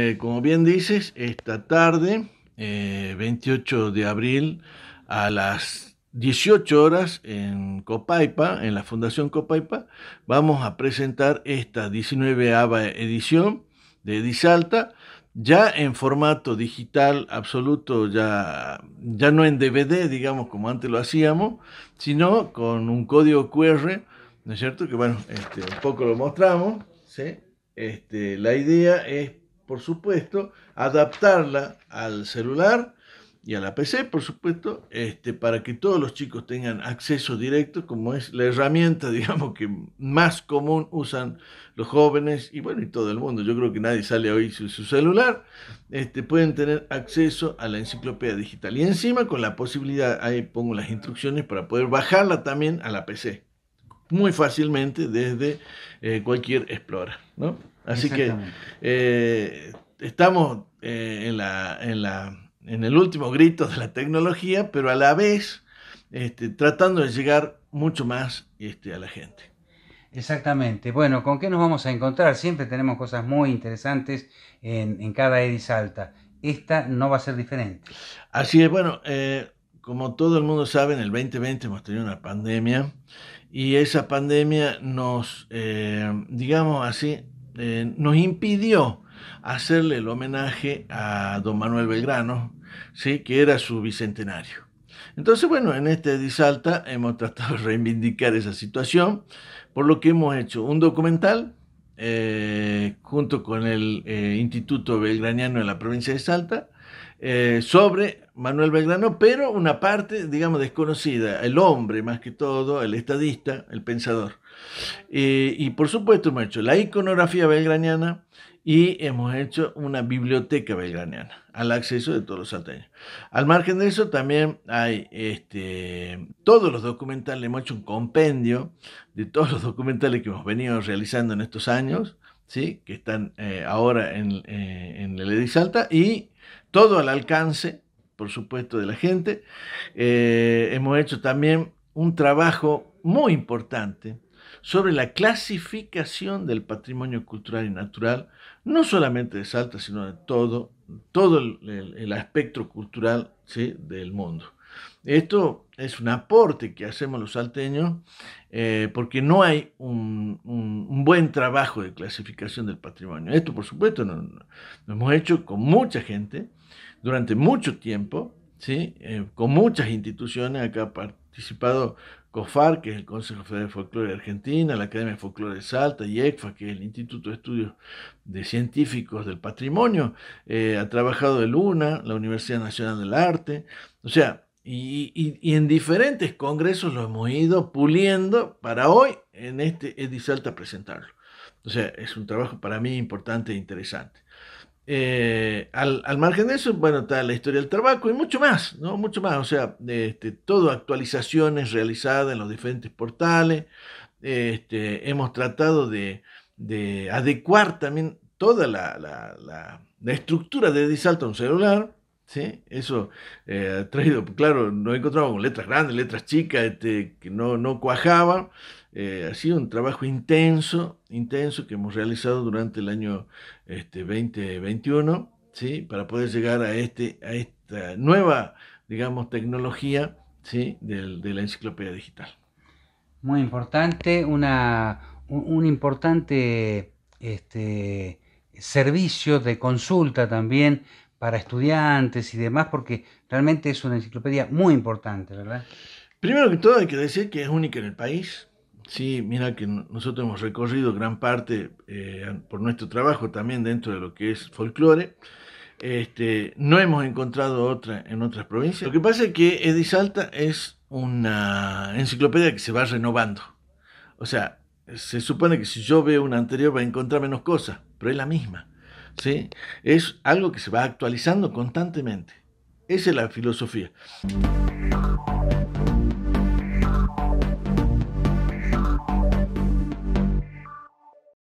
Eh, como bien dices, esta tarde, 28 eh, de abril, a las 18 horas en Copaipa, en la Fundación Copaipa, vamos a presentar esta 19 edición de Disalta, ya en formato digital absoluto, ya, ya no en DVD, digamos, como antes lo hacíamos, sino con un código QR, ¿no es cierto? Que bueno, este, un poco lo mostramos, ¿sí? Este, la idea es por supuesto, adaptarla al celular y a la PC, por supuesto, este, para que todos los chicos tengan acceso directo, como es la herramienta, digamos, que más común usan los jóvenes y bueno, y todo el mundo. Yo creo que nadie sale hoy sin su celular. Este, pueden tener acceso a la enciclopedia digital. Y encima con la posibilidad, ahí pongo las instrucciones para poder bajarla también a la PC, muy fácilmente desde eh, cualquier Explorer, ¿no? Así que eh, estamos eh, en, en, el último grito de la tecnología, pero a la vez este, tratando de llegar mucho más este, a la gente. Exactamente. Bueno, ¿con qué nos vamos a encontrar? Siempre tenemos cosas muy interesantes en, cada Edis Alta. Esta no va a ser diferente. Así es, bueno, eh, como todo el mundo sabe, en el 2020 hemos tenido una pandemia y esa pandemia nos, digamos así, eh, nos impidió hacerle el homenaje a don Manuel Belgrano, ¿sí? que era su bicentenario. Entonces, bueno, en este Disalta hemos tratado de reivindicar esa situación, por lo que hemos hecho un documental eh, junto con el eh, Instituto Belgraniano en la provincia de Salta sobre Manuel Belgrano, pero una parte, digamos, desconocida, el hombre más que todo, el estadista, el pensador y por supuesto hemos hecho la iconografía belgraniana y hemos hecho una biblioteca belgraniana al acceso de todos los salteños. Al margen de eso también hay este, todos los documentales, hemos hecho un compendio de todos los documentales que hemos venido realizando en estos años, ¿sí? que están eh, ahora en, eh, en el Edisalta y todo al alcance, por supuesto, de la gente. Eh, hemos hecho también un trabajo muy importante sobre la clasificación del patrimonio cultural y natural, no solamente de Salta, sino de todo, todo el, aspecto cultural del mundo. Esto es un aporte que hacemos los salteños eh, porque no hay un, buen trabajo de clasificación del patrimonio. Esto, por supuesto, lo, hemos hecho con mucha gente durante mucho tiempo, ¿sí? Eh, con muchas instituciones. Acá ha participado COFAR, que es el Consejo Federal de Folclore de Argentina, la Academia de Folclore de Salta, y ECFA, que es el Instituto de Estudios de Científicos del Patrimonio, eh, ha trabajado el UNA, la Universidad Nacional del Arte, o sea, y, en diferentes congresos lo hemos ido puliendo para hoy en este Salta presentarlo. O sea, es un trabajo para mí importante e interesante. Eh, al, al, margen de eso, bueno, está la historia del tabaco y mucho más, ¿no? Mucho más, o sea, este, todo actualizaciones realizadas en los diferentes portales. Este, hemos tratado de, de, adecuar también toda la, la, la, estructura de Disalto a un celular. ¿sí? Eso ha eh, traído, claro, no encontramos con letras grandes, letras chicas, este, que no, no eh, ha sido un trabajo intenso, intenso que hemos realizado durante el año 2021, este, Para poder llegar a, este, a esta nueva, digamos, tecnología, de, la enciclopedia digital. Muy importante, un, importante este, servicio de consulta también para estudiantes y demás, porque realmente es una enciclopedia muy importante, ¿verdad? Primero que todo hay que decir que es única en el país, Sí, mira que nosotros hemos recorrido gran parte eh, por nuestro trabajo también dentro de lo que es folclore. Este, no hemos encontrado otra en otras provincias. Lo que pasa es que Edisalta es una enciclopedia que se va renovando. O sea, se supone que si yo veo una anterior va a encontrar menos cosas, pero es la misma. ¿sí? Es algo que se va actualizando constantemente. Esa es la filosofía.